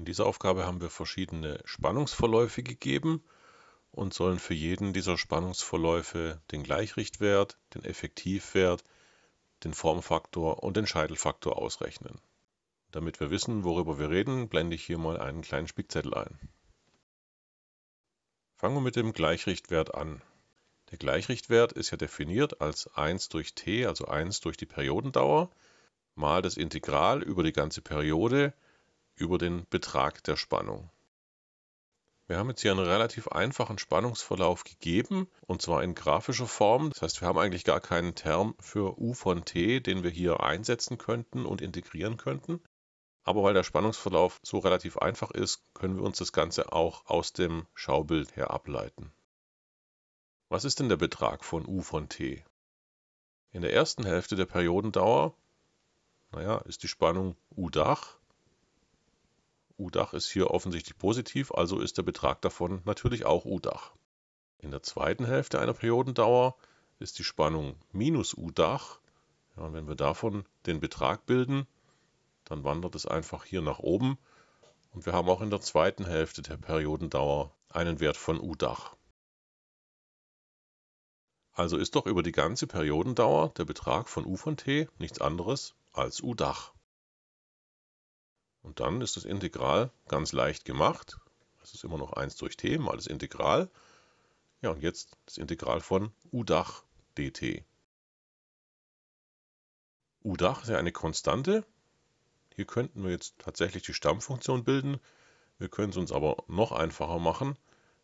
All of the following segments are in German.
In dieser Aufgabe haben wir verschiedene Spannungsverläufe gegeben und sollen für jeden dieser Spannungsverläufe den Gleichrichtwert, den Effektivwert, den Formfaktor und den Scheitelfaktor ausrechnen. Damit wir wissen, worüber wir reden, blende ich hier mal einen kleinen Spickzettel ein. Fangen wir mit dem Gleichrichtwert an. Der Gleichrichtwert ist ja definiert als 1 durch t, also 1 durch die Periodendauer, mal das Integral über die ganze Periode über den Betrag der Spannung. Wir haben jetzt hier einen relativ einfachen Spannungsverlauf gegeben und zwar in grafischer Form. Das heißt, wir haben eigentlich gar keinen Term für U von t, den wir hier einsetzen könnten und integrieren könnten. Aber weil der Spannungsverlauf so relativ einfach ist, können wir uns das Ganze auch aus dem Schaubild her ableiten. Was ist denn der Betrag von U von t? In der ersten Hälfte der Periodendauer, naja, ist die Spannung U Dach Udach ist hier offensichtlich positiv, also ist der Betrag davon natürlich auch Udach. In der zweiten Hälfte einer Periodendauer ist die Spannung minus Udach. Ja, und wenn wir davon den Betrag bilden, dann wandert es einfach hier nach oben. Und wir haben auch in der zweiten Hälfte der Periodendauer einen Wert von Udach. Also ist doch über die ganze Periodendauer der Betrag von U von t nichts anderes als U-Dach. Und dann ist das Integral ganz leicht gemacht. Es ist immer noch 1 durch t mal das Integral. Ja, und jetzt das Integral von u dt. u ist ja eine Konstante. Hier könnten wir jetzt tatsächlich die Stammfunktion bilden. Wir können es uns aber noch einfacher machen,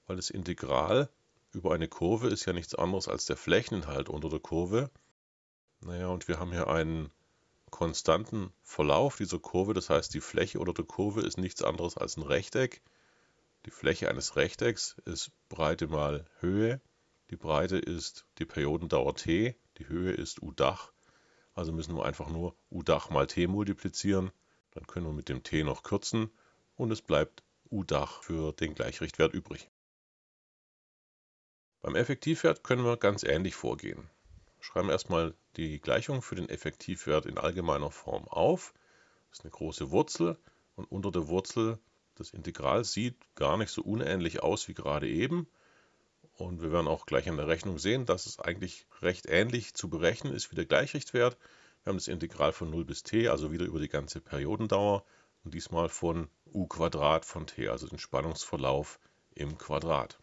weil das Integral über eine Kurve ist ja nichts anderes als der Flächeninhalt unter der Kurve. Naja, und wir haben hier einen konstanten Verlauf dieser Kurve, das heißt die Fläche oder der Kurve ist nichts anderes als ein Rechteck. Die Fläche eines Rechtecks ist Breite mal Höhe. Die Breite ist die Periodendauer t, die Höhe ist u Dach. Also müssen wir einfach nur u Dach mal t multiplizieren. Dann können wir mit dem t noch kürzen und es bleibt u Dach für den Gleichrichtwert übrig. Beim Effektivwert können wir ganz ähnlich vorgehen schreiben erstmal die Gleichung für den Effektivwert in allgemeiner Form auf. Das ist eine große Wurzel und unter der Wurzel das Integral sieht gar nicht so unähnlich aus wie gerade eben. Und wir werden auch gleich an der Rechnung sehen, dass es eigentlich recht ähnlich zu berechnen ist wie der Gleichrichtwert. Wir haben das Integral von 0 bis t, also wieder über die ganze Periodendauer und diesmal von u Quadrat von t, also den Spannungsverlauf im Quadrat.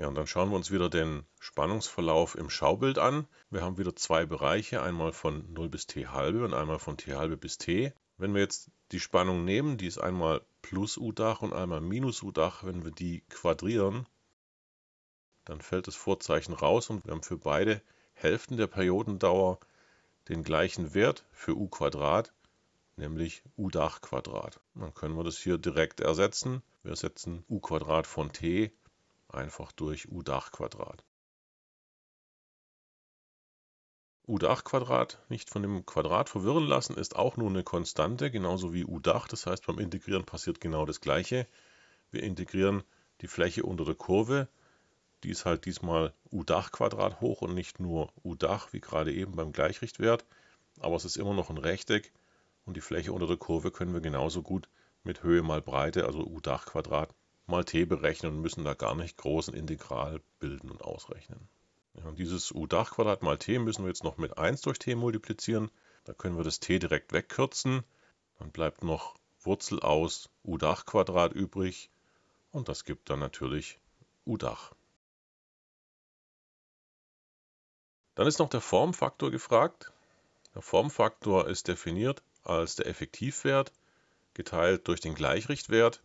Ja, und dann schauen wir uns wieder den Spannungsverlauf im Schaubild an. Wir haben wieder zwei Bereiche, einmal von 0 bis t halbe und einmal von t halbe bis t. Wenn wir jetzt die Spannung nehmen, die ist einmal plus U-Dach und einmal minus U-Dach, wenn wir die quadrieren, dann fällt das Vorzeichen raus und wir haben für beide Hälften der Periodendauer den gleichen Wert für U Quadrat, nämlich U-Dach Quadrat. Dann können wir das hier direkt ersetzen. Wir setzen U Quadrat von t einfach durch U-Dach-Quadrat. U-Dach-Quadrat nicht von dem Quadrat verwirren lassen, ist auch nur eine Konstante, genauso wie U-Dach. Das heißt, beim Integrieren passiert genau das Gleiche. Wir integrieren die Fläche unter der Kurve. Die ist halt diesmal U-Dach-Quadrat hoch und nicht nur U-Dach, wie gerade eben beim Gleichrichtwert. Aber es ist immer noch ein Rechteck und die Fläche unter der Kurve können wir genauso gut mit Höhe mal Breite, also U-Dach-Quadrat, mal t berechnen und müssen da gar nicht großen Integral bilden und ausrechnen. Ja, dieses U-Dach-Quadrat mal t müssen wir jetzt noch mit 1 durch t multiplizieren. Da können wir das t direkt wegkürzen. Dann bleibt noch Wurzel aus U-Dach-Quadrat übrig. Und das gibt dann natürlich U-Dach. Dann ist noch der Formfaktor gefragt. Der Formfaktor ist definiert als der Effektivwert geteilt durch den Gleichrichtwert.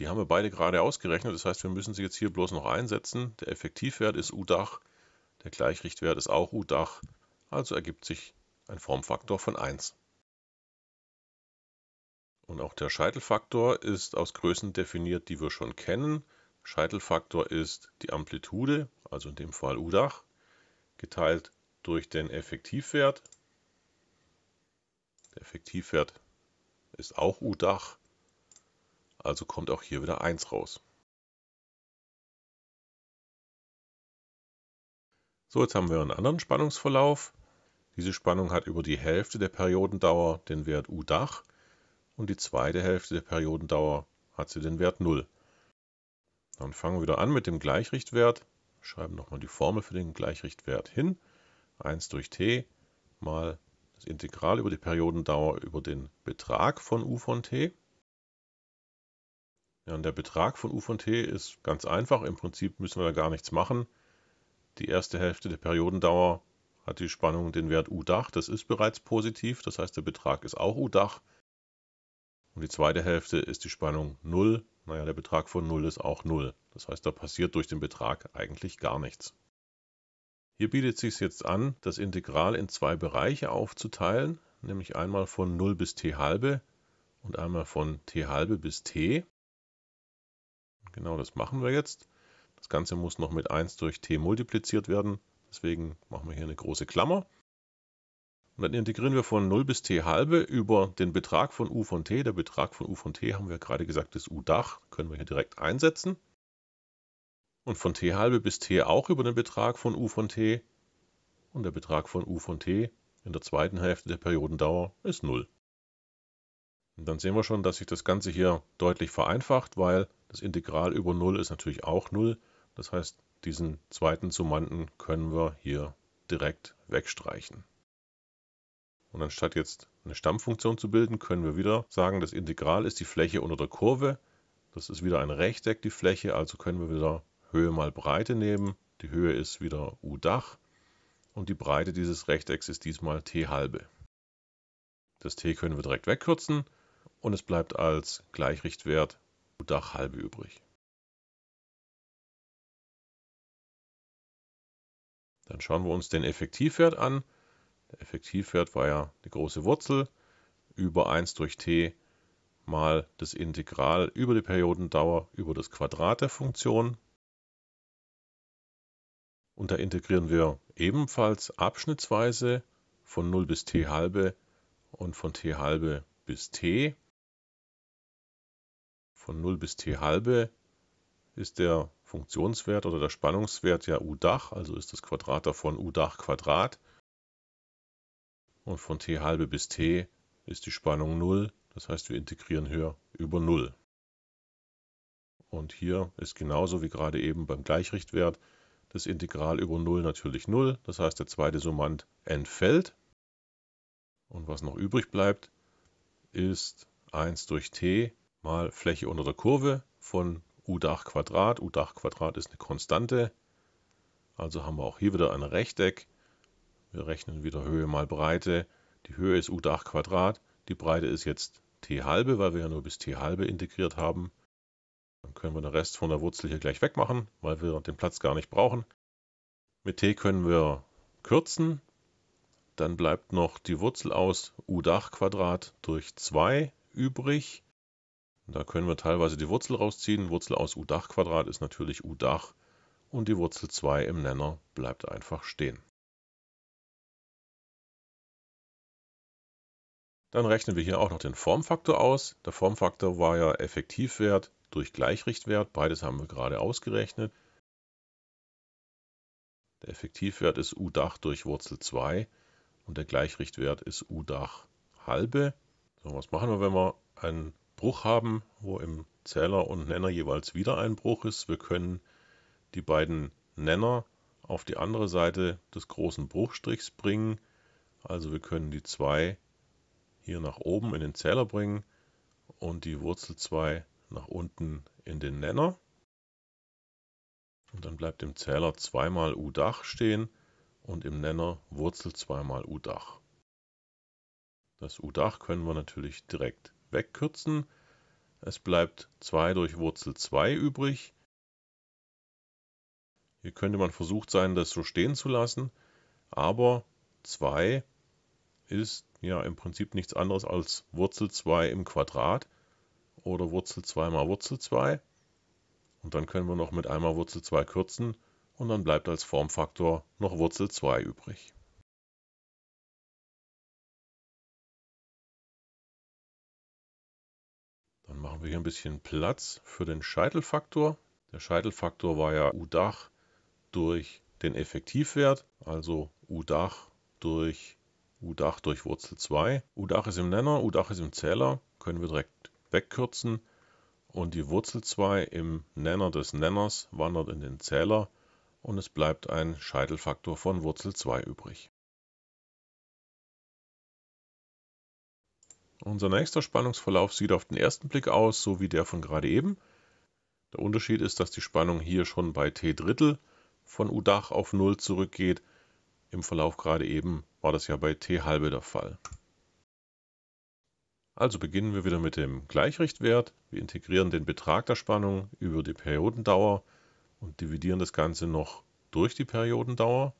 Die haben wir beide gerade ausgerechnet. Das heißt, wir müssen sie jetzt hier bloß noch einsetzen. Der Effektivwert ist u der Gleichrichtwert ist auch u Also ergibt sich ein Formfaktor von 1. Und auch der Scheitelfaktor ist aus Größen definiert, die wir schon kennen. Scheitelfaktor ist die Amplitude, also in dem Fall u geteilt durch den Effektivwert. Der Effektivwert ist auch u also kommt auch hier wieder 1 raus. So, jetzt haben wir einen anderen Spannungsverlauf. Diese Spannung hat über die Hälfte der Periodendauer den Wert U-Dach und die zweite Hälfte der Periodendauer hat sie den Wert 0. Dann fangen wir wieder an mit dem Gleichrichtwert, schreiben nochmal die Formel für den Gleichrichtwert hin. 1 durch t mal das Integral über die Periodendauer über den Betrag von u von t. Ja, und der Betrag von U von t ist ganz einfach. Im Prinzip müssen wir da gar nichts machen. Die erste Hälfte der Periodendauer hat die Spannung den Wert U-Dach. Das ist bereits positiv, das heißt der Betrag ist auch U-Dach. Und die zweite Hälfte ist die Spannung 0. Naja, der Betrag von 0 ist auch 0. Das heißt, da passiert durch den Betrag eigentlich gar nichts. Hier bietet es sich jetzt an, das Integral in zwei Bereiche aufzuteilen, nämlich einmal von 0 bis t halbe und einmal von t halbe bis t. Genau das machen wir jetzt. Das Ganze muss noch mit 1 durch t multipliziert werden. Deswegen machen wir hier eine große Klammer. Und dann integrieren wir von 0 bis t halbe über den Betrag von u von t. Der Betrag von u von t haben wir gerade gesagt, ist u-Dach. Können wir hier direkt einsetzen. Und von t halbe bis t auch über den Betrag von u von t. Und der Betrag von u von t in der zweiten Hälfte der Periodendauer ist 0. Und dann sehen wir schon, dass sich das Ganze hier deutlich vereinfacht, weil das Integral über 0 ist natürlich auch 0. Das heißt, diesen zweiten Summanden können wir hier direkt wegstreichen. Und anstatt jetzt eine Stammfunktion zu bilden, können wir wieder sagen, das Integral ist die Fläche unter der Kurve. Das ist wieder ein Rechteck, die Fläche, also können wir wieder Höhe mal Breite nehmen. Die Höhe ist wieder U-Dach und die Breite dieses Rechtecks ist diesmal t halbe. Das t können wir direkt wegkürzen und es bleibt als Gleichrichtwert Dach dachhalme übrig. Dann schauen wir uns den Effektivwert an. Der Effektivwert war ja die große Wurzel über 1 durch t mal das Integral über die Periodendauer über das Quadrat der Funktion. Und da integrieren wir ebenfalls abschnittsweise von 0 bis t halbe und von t halbe bis t. Von 0 bis t halbe ist der Funktionswert oder der Spannungswert ja U Dach, also ist das Quadrat davon U Dach Quadrat. Und von t halbe bis t ist die Spannung 0, das heißt wir integrieren hier über 0. Und hier ist genauso wie gerade eben beim Gleichrichtwert das Integral über 0 natürlich 0, das heißt der zweite Summand entfällt. Und was noch übrig bleibt, ist 1 durch t mal Fläche unter der Kurve von U-Dach Quadrat. U-Dach Quadrat ist eine Konstante. Also haben wir auch hier wieder ein Rechteck. Wir rechnen wieder Höhe mal Breite. Die Höhe ist U-Dach Quadrat. Die Breite ist jetzt t halbe, weil wir ja nur bis t halbe integriert haben. Dann können wir den Rest von der Wurzel hier gleich wegmachen, weil wir den Platz gar nicht brauchen. Mit t können wir kürzen. Dann bleibt noch die Wurzel aus U-Dach Quadrat durch 2 übrig. Da können wir teilweise die Wurzel rausziehen. Wurzel aus U-Dach-Quadrat ist natürlich U-Dach und die Wurzel 2 im Nenner bleibt einfach stehen. Dann rechnen wir hier auch noch den Formfaktor aus. Der Formfaktor war ja Effektivwert durch Gleichrichtwert. Beides haben wir gerade ausgerechnet. Der Effektivwert ist U-Dach durch Wurzel 2 und der Gleichrichtwert ist U-Dach halbe. So, was machen wir, wenn wir einen Bruch haben, wo im Zähler und Nenner jeweils wieder ein Bruch ist. Wir können die beiden Nenner auf die andere Seite des großen Bruchstrichs bringen. Also wir können die 2 hier nach oben in den Zähler bringen und die Wurzel 2 nach unten in den Nenner. Und dann bleibt im Zähler 2 mal U-Dach stehen und im Nenner Wurzel 2 mal U-Dach. Das U-Dach können wir natürlich direkt wegkürzen. Es bleibt 2 durch Wurzel 2 übrig. Hier könnte man versucht sein, das so stehen zu lassen, aber 2 ist ja im Prinzip nichts anderes als Wurzel 2 im Quadrat oder Wurzel 2 mal Wurzel 2. Und dann können wir noch mit einmal Wurzel 2 kürzen und dann bleibt als Formfaktor noch Wurzel 2 übrig. machen wir hier ein bisschen Platz für den Scheitelfaktor. Der Scheitelfaktor war ja u durch den Effektivwert, also u durch u durch Wurzel 2. u ist im Nenner, u ist im Zähler, können wir direkt wegkürzen. Und die Wurzel 2 im Nenner des Nenners wandert in den Zähler und es bleibt ein Scheitelfaktor von Wurzel 2 übrig. Unser nächster Spannungsverlauf sieht auf den ersten Blick aus, so wie der von gerade eben. Der Unterschied ist, dass die Spannung hier schon bei T Drittel von U Dach auf 0 zurückgeht. Im Verlauf gerade eben war das ja bei T halbe der Fall. Also beginnen wir wieder mit dem Gleichrichtwert. Wir integrieren den Betrag der Spannung über die Periodendauer und dividieren das Ganze noch durch die Periodendauer.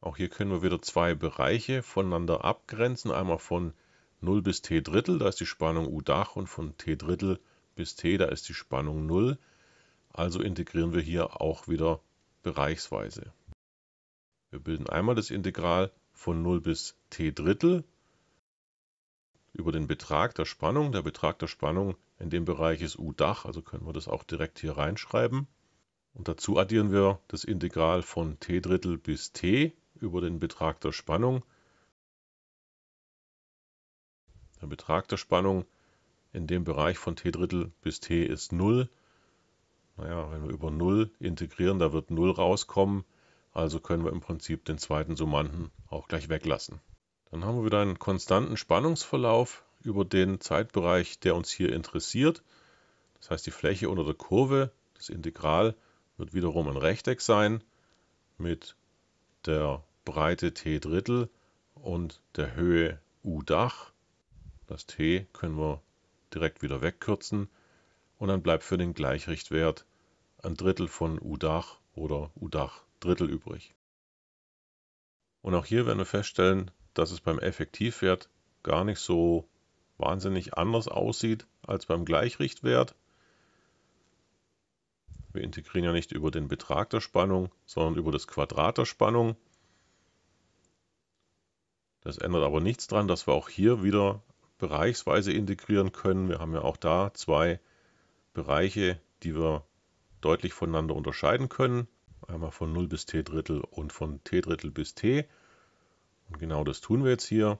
Auch hier können wir wieder zwei Bereiche voneinander abgrenzen. Einmal von 0 bis t-Drittel, da ist die Spannung U' und von t-Drittel bis t, da ist die Spannung 0. Also integrieren wir hier auch wieder bereichsweise. Wir bilden einmal das Integral von 0 bis t-Drittel über den Betrag der Spannung. Der Betrag der Spannung in dem Bereich ist U' also können wir das auch direkt hier reinschreiben. Und dazu addieren wir das Integral von t Drittel bis t über den Betrag der Spannung. Der Betrag der Spannung in dem Bereich von t Drittel bis t ist 0. Naja, wenn wir über 0 integrieren, da wird 0 rauskommen. Also können wir im Prinzip den zweiten Summanden auch gleich weglassen. Dann haben wir wieder einen konstanten Spannungsverlauf über den Zeitbereich, der uns hier interessiert. Das heißt, die Fläche unter der Kurve, das Integral, wird wiederum ein Rechteck sein mit der Breite t Drittel und der Höhe u Dach. Das t können wir direkt wieder wegkürzen und dann bleibt für den Gleichrichtwert ein Drittel von U-Dach oder U-Dach Drittel übrig. Und auch hier werden wir feststellen, dass es beim Effektivwert gar nicht so wahnsinnig anders aussieht als beim Gleichrichtwert. Wir integrieren ja nicht über den Betrag der Spannung, sondern über das Quadrat der Spannung. Das ändert aber nichts daran, dass wir auch hier wieder bereichsweise integrieren können. Wir haben ja auch da zwei Bereiche, die wir deutlich voneinander unterscheiden können. Einmal von 0 bis t Drittel und von t Drittel bis t. Und genau das tun wir jetzt hier.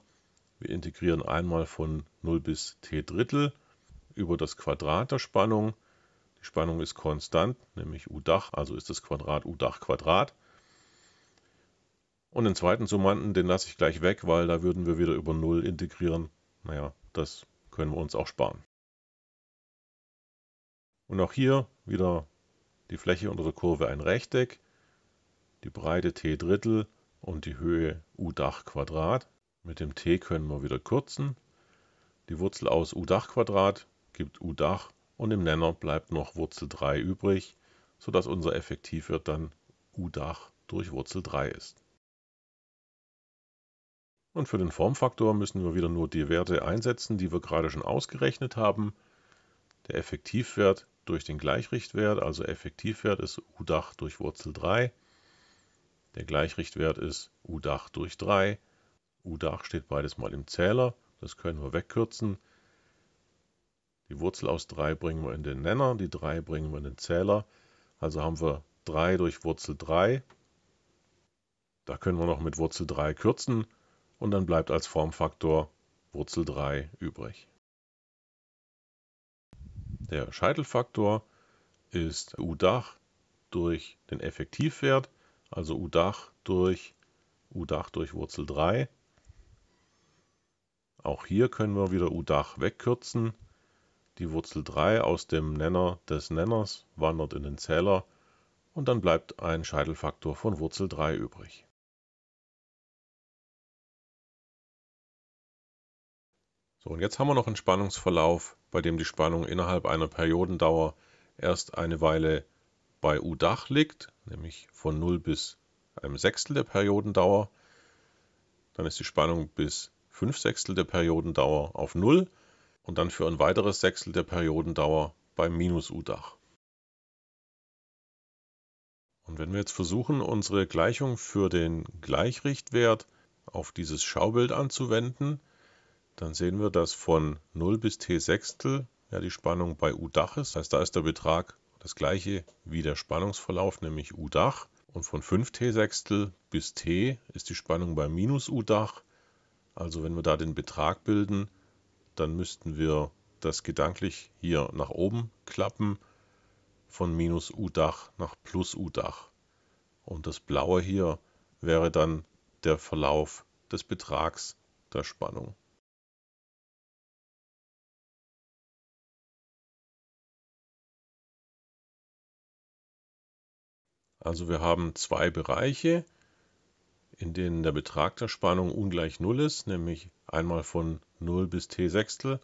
Wir integrieren einmal von 0 bis t Drittel über das Quadrat der Spannung. Die Spannung ist konstant, nämlich U Dach, also ist das Quadrat U Dach Quadrat. Und den zweiten Summanden, den lasse ich gleich weg, weil da würden wir wieder über 0 integrieren naja, das können wir uns auch sparen. Und auch hier wieder die Fläche unter der Kurve ein Rechteck, die Breite t Drittel und die Höhe u Dach Quadrat. Mit dem t können wir wieder kürzen. Die Wurzel aus u Dach Quadrat gibt u Dach und im Nenner bleibt noch Wurzel 3 übrig, sodass unser Effektivwert dann u Dach durch Wurzel 3 ist. Und für den Formfaktor müssen wir wieder nur die Werte einsetzen, die wir gerade schon ausgerechnet haben. Der Effektivwert durch den Gleichrichtwert, also Effektivwert ist u durch Wurzel 3. Der Gleichrichtwert ist u durch 3. u steht beides mal im Zähler, das können wir wegkürzen. Die Wurzel aus 3 bringen wir in den Nenner, die 3 bringen wir in den Zähler. Also haben wir 3 durch Wurzel 3. Da können wir noch mit Wurzel 3 kürzen und dann bleibt als Formfaktor Wurzel 3 übrig. Der Scheitelfaktor ist U-Dach durch den Effektivwert, also U-Dach durch U-Dach durch Wurzel 3. Auch hier können wir wieder U-Dach wegkürzen. Die Wurzel 3 aus dem Nenner des Nenners wandert in den Zähler und dann bleibt ein Scheitelfaktor von Wurzel 3 übrig. So, und jetzt haben wir noch einen Spannungsverlauf, bei dem die Spannung innerhalb einer Periodendauer erst eine Weile bei U Dach liegt, nämlich von 0 bis einem Sechstel der Periodendauer. Dann ist die Spannung bis 5 Sechstel der Periodendauer auf 0 und dann für ein weiteres Sechstel der Periodendauer bei minus U Dach. Und wenn wir jetzt versuchen, unsere Gleichung für den Gleichrichtwert auf dieses Schaubild anzuwenden, dann sehen wir, dass von 0 bis t Sechstel ja die Spannung bei U Dach ist. Das heißt, da ist der Betrag das gleiche wie der Spannungsverlauf, nämlich U Dach. Und von 5 t Sechstel bis t ist die Spannung bei minus U Dach. Also wenn wir da den Betrag bilden, dann müssten wir das gedanklich hier nach oben klappen von minus U Dach nach plus U Dach. Und das blaue hier wäre dann der Verlauf des Betrags der Spannung. Also wir haben zwei Bereiche, in denen der Betrag der Spannung ungleich 0 ist, nämlich einmal von 0 bis t Sechstel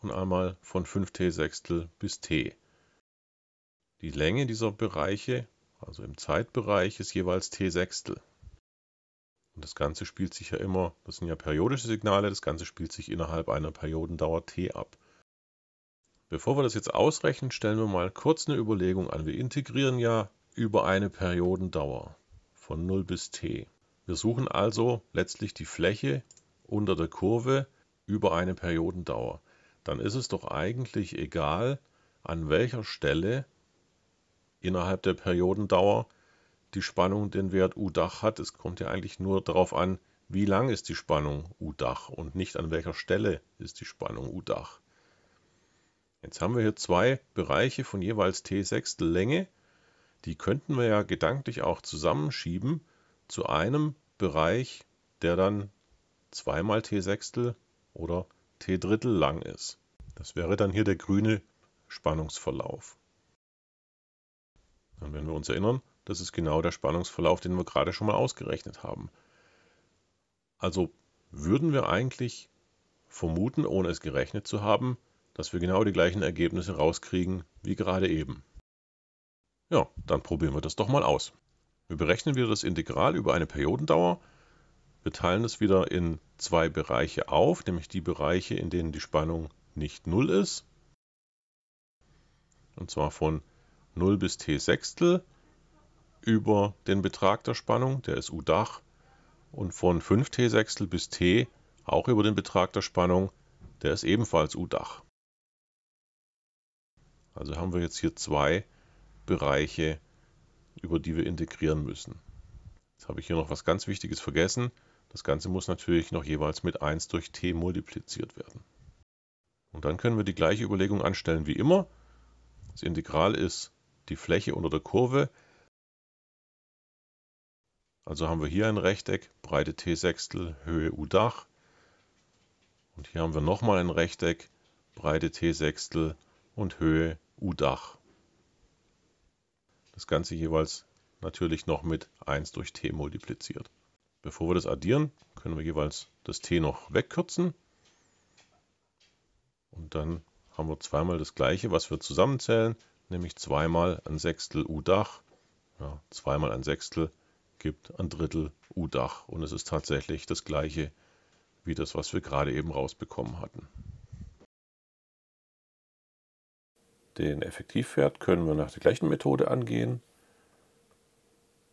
und einmal von 5t Sechstel bis t. Die Länge dieser Bereiche, also im Zeitbereich, ist jeweils t Sechstel. Und das Ganze spielt sich ja immer, das sind ja periodische Signale, das Ganze spielt sich innerhalb einer Periodendauer t ab. Bevor wir das jetzt ausrechnen, stellen wir mal kurz eine Überlegung an. Wir integrieren ja über eine Periodendauer von 0 bis t. Wir suchen also letztlich die Fläche unter der Kurve über eine Periodendauer. Dann ist es doch eigentlich egal, an welcher Stelle innerhalb der Periodendauer die Spannung den Wert U-Dach hat. Es kommt ja eigentlich nur darauf an, wie lang ist die Spannung U-Dach und nicht an welcher Stelle ist die Spannung U-Dach. Jetzt haben wir hier zwei Bereiche von jeweils t Sechstel Länge die könnten wir ja gedanklich auch zusammenschieben zu einem Bereich, der dann zweimal t Sechstel oder t Drittel lang ist. Das wäre dann hier der grüne Spannungsverlauf. Dann werden wir uns erinnern, das ist genau der Spannungsverlauf, den wir gerade schon mal ausgerechnet haben. Also würden wir eigentlich vermuten, ohne es gerechnet zu haben, dass wir genau die gleichen Ergebnisse rauskriegen wie gerade eben. Ja, dann probieren wir das doch mal aus. Wir berechnen wieder das Integral über eine Periodendauer. Wir teilen es wieder in zwei Bereiche auf, nämlich die Bereiche, in denen die Spannung nicht 0 ist. Und zwar von 0 bis t Sechstel über den Betrag der Spannung, der ist U-Dach. Und von 5 t Sechstel bis t auch über den Betrag der Spannung, der ist ebenfalls U-Dach. Also haben wir jetzt hier zwei Bereiche, über die wir integrieren müssen. Jetzt habe ich hier noch was ganz Wichtiges vergessen. Das Ganze muss natürlich noch jeweils mit 1 durch t multipliziert werden. Und dann können wir die gleiche Überlegung anstellen wie immer. Das Integral ist die Fläche unter der Kurve. Also haben wir hier ein Rechteck, Breite t Sechstel, Höhe u Dach. Und hier haben wir nochmal ein Rechteck, Breite t Sechstel und Höhe u Dach. Das Ganze jeweils natürlich noch mit 1 durch t multipliziert. Bevor wir das addieren, können wir jeweils das t noch wegkürzen. Und dann haben wir zweimal das gleiche, was wir zusammenzählen, nämlich zweimal ein Sechstel U-Dach. Ja, zweimal ein Sechstel gibt ein Drittel U-Dach. Und es ist tatsächlich das gleiche wie das, was wir gerade eben rausbekommen hatten. Den Effektivwert können wir nach der gleichen Methode angehen.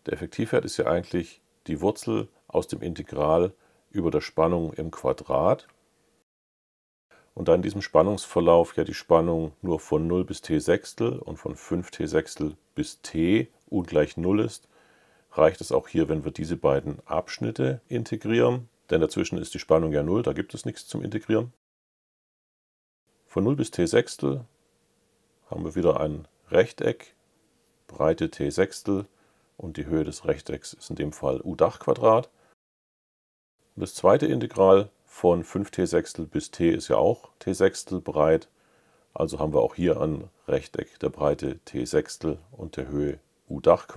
Der Effektivwert ist ja eigentlich die Wurzel aus dem Integral über der Spannung im Quadrat. Und da in diesem Spannungsverlauf ja die Spannung nur von 0 bis t Sechstel und von 5 t Sechstel bis t ungleich 0 ist, reicht es auch hier, wenn wir diese beiden Abschnitte integrieren. Denn dazwischen ist die Spannung ja 0, da gibt es nichts zum Integrieren. Von 0 bis t Sechstel haben wir wieder ein Rechteck, Breite t Sechstel und die Höhe des Rechtecks ist in dem Fall u dach das zweite Integral von 5t Sechstel bis t ist ja auch t Sechstel breit, also haben wir auch hier ein Rechteck der Breite t Sechstel und der Höhe u dach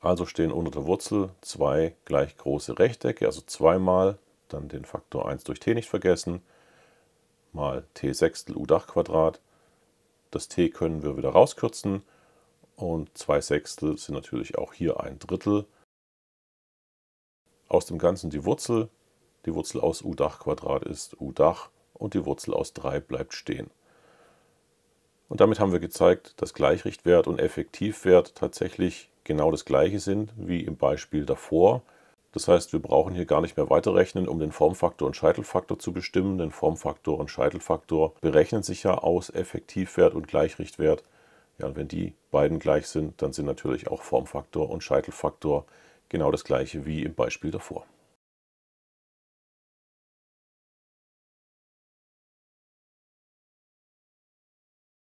Also stehen unter der Wurzel zwei gleich große Rechtecke, also zweimal, dann den Faktor 1 durch t nicht vergessen, mal t Sechstel U8 Quadrat. Das t können wir wieder rauskürzen und 2 Sechstel sind natürlich auch hier ein Drittel. Aus dem Ganzen die Wurzel. Die Wurzel aus U8 Quadrat ist U8 und die Wurzel aus 3 bleibt stehen. Und damit haben wir gezeigt, dass Gleichrichtwert und Effektivwert tatsächlich genau das gleiche sind wie im Beispiel davor. Das heißt, wir brauchen hier gar nicht mehr weiterrechnen, um den Formfaktor und Scheitelfaktor zu bestimmen, denn Formfaktor und Scheitelfaktor berechnen sich ja aus Effektivwert und Gleichrichtwert. Ja, und wenn die beiden gleich sind, dann sind natürlich auch Formfaktor und Scheitelfaktor genau das gleiche wie im Beispiel davor.